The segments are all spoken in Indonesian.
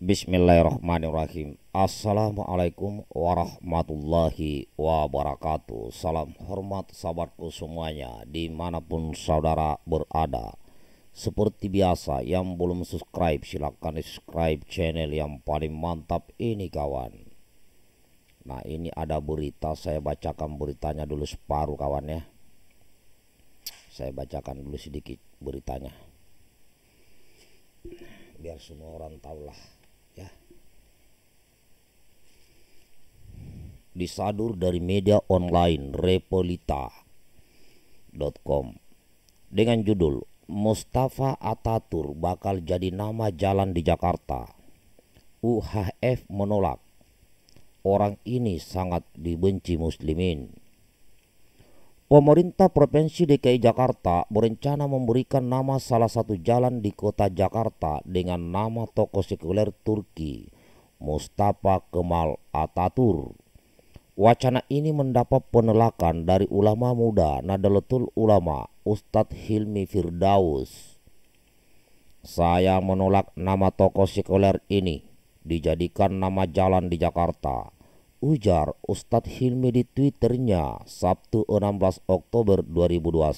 Bismillahirrahmanirrahim Assalamualaikum warahmatullahi wabarakatuh Salam hormat sahabatku semuanya Dimanapun saudara berada Seperti biasa yang belum subscribe silahkan subscribe channel yang paling mantap ini kawan Nah ini ada berita saya bacakan beritanya dulu separuh kawan ya Saya bacakan dulu sedikit beritanya Biar semua orang tahulah lah ya. Disadur dari media online repolita.com dengan judul Mustafa Atatur bakal jadi nama jalan di Jakarta. UHF menolak. Orang ini sangat dibenci muslimin. Pemerintah Provinsi DKI Jakarta berencana memberikan nama salah satu jalan di kota Jakarta dengan nama tokoh sekuler Turki, Mustafa Kemal Atatürk. Wacana ini mendapat penolakan dari ulama muda Nadalutul Ulama Ustadz Hilmi Firdaus. Saya menolak nama tokoh sekuler ini dijadikan nama jalan di Jakarta ujar Ustadz Hilmi di Twitternya Sabtu 16 Oktober 2021.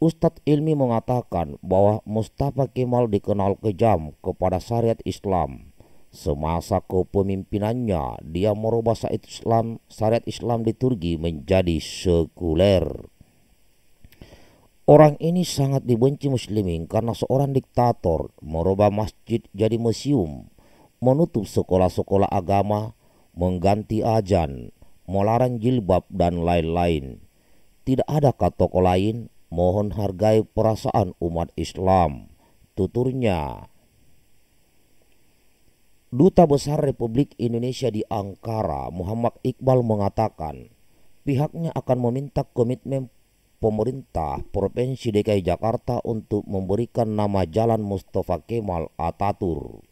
Ustadz Hilmi mengatakan bahwa Mustafa Kemal dikenal kejam kepada syariat Islam. Semasa kepemimpinannya, dia merubah syariat Islam, syariat Islam di Turki menjadi sekuler. Orang ini sangat dibenci muslimin karena seorang diktator merubah masjid jadi museum menutup sekolah-sekolah agama, mengganti ajan, melarang jilbab dan lain-lain. Tidak ada katoko lain? Mohon hargai perasaan umat Islam. Tuturnya. Duta Besar Republik Indonesia di Ankara, Muhammad Iqbal mengatakan, pihaknya akan meminta komitmen pemerintah Provinsi DKI Jakarta untuk memberikan nama Jalan Mustafa Kemal Ataturk.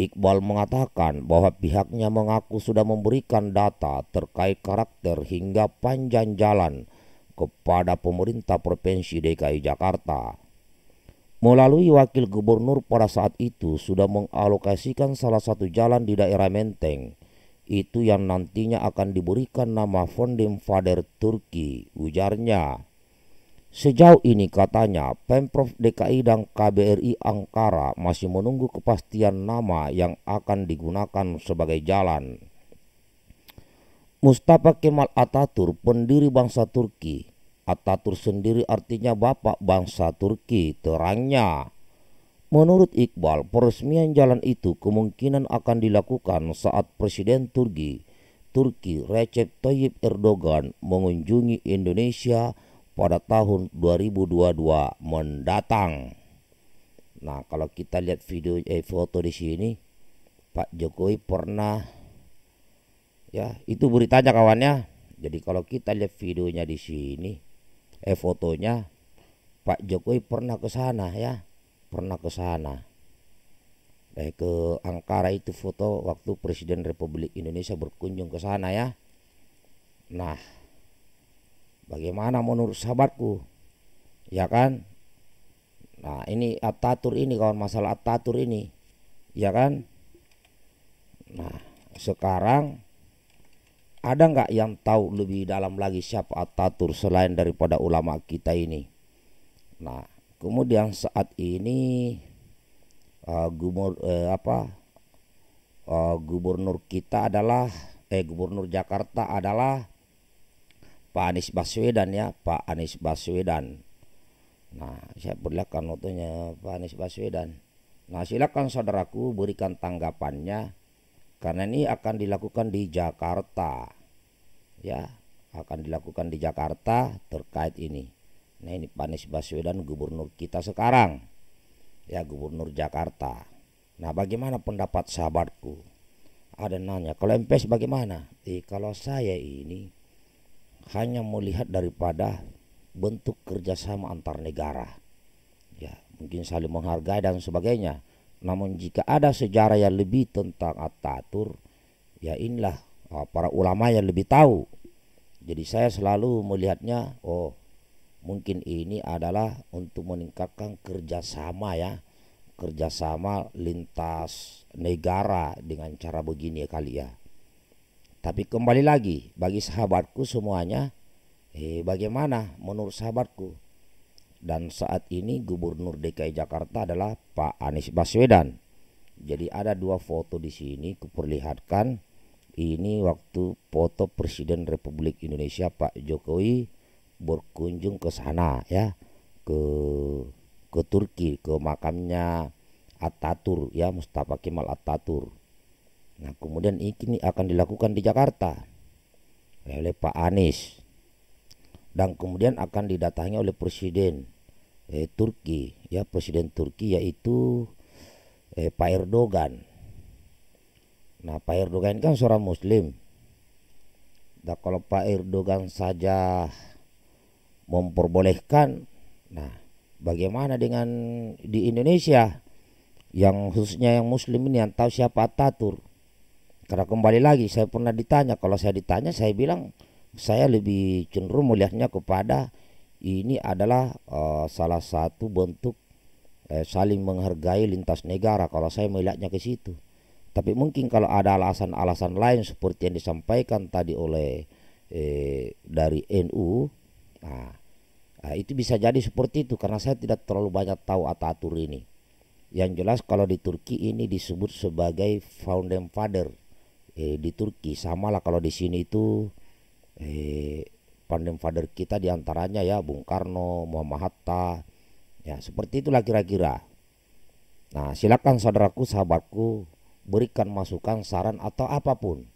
Iqbal mengatakan bahwa pihaknya mengaku sudah memberikan data terkait karakter hingga panjang jalan kepada pemerintah Provinsi DKI Jakarta. Melalui wakil gubernur pada saat itu sudah mengalokasikan salah satu jalan di daerah Menteng. Itu yang nantinya akan diberikan nama Fondim Father Turki, ujarnya. Sejauh ini katanya Pemprov DKI dan KBRI Angkara masih menunggu kepastian nama yang akan digunakan sebagai jalan. Mustafa Kemal Atatur, pendiri bangsa Turki. Atatur sendiri artinya bapak bangsa Turki, terangnya. Menurut Iqbal, peresmian jalan itu kemungkinan akan dilakukan saat Presiden Turki, Turki Recep Tayyip Erdogan mengunjungi Indonesia pada tahun 2022 mendatang. Nah, kalau kita lihat video eh foto di sini Pak Jokowi pernah ya, itu beritanya kawannya. Jadi kalau kita lihat videonya di sini eh fotonya Pak Jokowi pernah ke sana ya, pernah ke sana. Eh ke Angkara itu foto waktu Presiden Republik Indonesia berkunjung ke sana ya. Nah, Bagaimana menurut sahabatku? Ya kan? Nah, ini atatur ini kawan masalah atatur ini. Ya kan? Nah, sekarang ada nggak yang tahu lebih dalam lagi siapa atatur selain daripada ulama kita ini? Nah, kemudian saat ini uh, gubernur uh, apa? Uh, gubernur kita adalah eh gubernur Jakarta adalah Pak Anies Baswedan ya Pak Anies Baswedan nah saya perlihatkan notonya Pak Anies Baswedan nah silakan saudaraku berikan tanggapannya karena ini akan dilakukan di Jakarta ya akan dilakukan di Jakarta terkait ini nah ini Pak Anies Baswedan gubernur kita sekarang ya gubernur Jakarta nah bagaimana pendapat sahabatku ada nanya kalau MPS bagaimana eh, kalau saya ini hanya melihat daripada bentuk kerjasama antar negara ya mungkin saling menghargai dan sebagainya namun jika ada sejarah yang lebih tentang atatur, ya inilah oh, para ulama yang lebih tahu jadi saya selalu melihatnya oh mungkin ini adalah untuk meningkatkan kerjasama ya kerjasama lintas negara dengan cara begini ya kali ya tapi kembali lagi bagi sahabatku semuanya, eh bagaimana menurut sahabatku? Dan saat ini Gubernur DKI Jakarta adalah Pak Anies Baswedan. Jadi ada dua foto di sini kuperlihatkan. Ini waktu foto Presiden Republik Indonesia Pak Jokowi berkunjung ke sana ya ke ke Turki ke makamnya Atatur ya Mustafa Kemal Atatur Nah, kemudian ini akan dilakukan di Jakarta oleh Pak Anies dan kemudian akan didatangi oleh presiden eh, Turki ya presiden Turki yaitu eh, Pak Erdogan. Nah, Pak Erdogan kan seorang muslim. Nah, kalau Pak Erdogan saja memperbolehkan, nah bagaimana dengan di Indonesia yang khususnya yang muslim ini yang tahu siapa Ataturk? Karena kembali lagi saya pernah ditanya, kalau saya ditanya saya bilang saya lebih cenderung melihatnya kepada ini adalah uh, salah satu bentuk eh, saling menghargai lintas negara kalau saya melihatnya ke situ. Tapi mungkin kalau ada alasan-alasan lain seperti yang disampaikan tadi oleh eh, dari NU, nah, nah itu bisa jadi seperti itu karena saya tidak terlalu banyak tahu atatur ini. Yang jelas kalau di Turki ini disebut sebagai founding father eh, di Turki sama lah kalau di sini itu eh, Pandem Father kita diantaranya ya Bung Karno, Muhammad Hatta ya seperti itulah kira-kira nah silakan saudaraku sahabatku berikan masukan saran atau apapun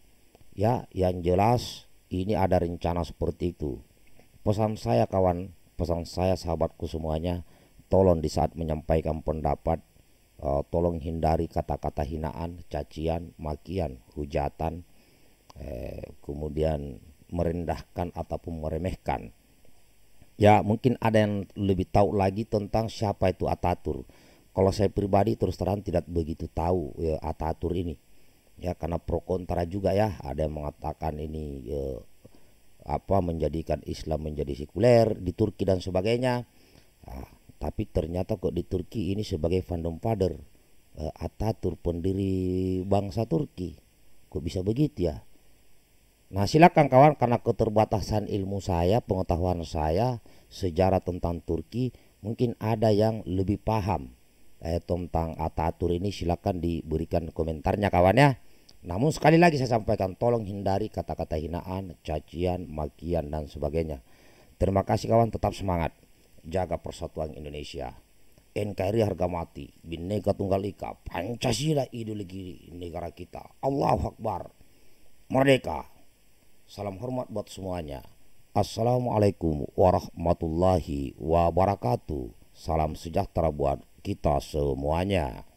ya yang jelas ini ada rencana seperti itu pesan saya kawan pesan saya sahabatku semuanya tolong di saat menyampaikan pendapat Eh, tolong hindari kata-kata hinaan, cacian, makian, hujatan, eh, kemudian merendahkan ataupun meremehkan. Ya mungkin ada yang lebih tahu lagi tentang siapa itu Atatur. Kalau saya pribadi terus terang tidak begitu tahu ya, Atatur ini. Ya karena pro kontra juga ya. Ada yang mengatakan ini ya, apa menjadikan Islam menjadi sekuler di Turki dan sebagainya. Nah, tapi ternyata kok di Turki ini sebagai fandom father uh, eh, Atatürk pendiri bangsa Turki kok bisa begitu ya nah silakan kawan karena keterbatasan ilmu saya pengetahuan saya sejarah tentang Turki mungkin ada yang lebih paham eh, tentang Atatürk ini silakan diberikan komentarnya kawan ya namun sekali lagi saya sampaikan tolong hindari kata-kata hinaan, cacian, makian dan sebagainya. Terima kasih kawan tetap semangat jaga persatuan Indonesia. NKRI harga mati, Bhinneka Tunggal Ika, Pancasila ideologi negara kita. Allahu Akbar. Merdeka. Salam hormat buat semuanya. Assalamualaikum warahmatullahi wabarakatuh. Salam sejahtera buat kita semuanya.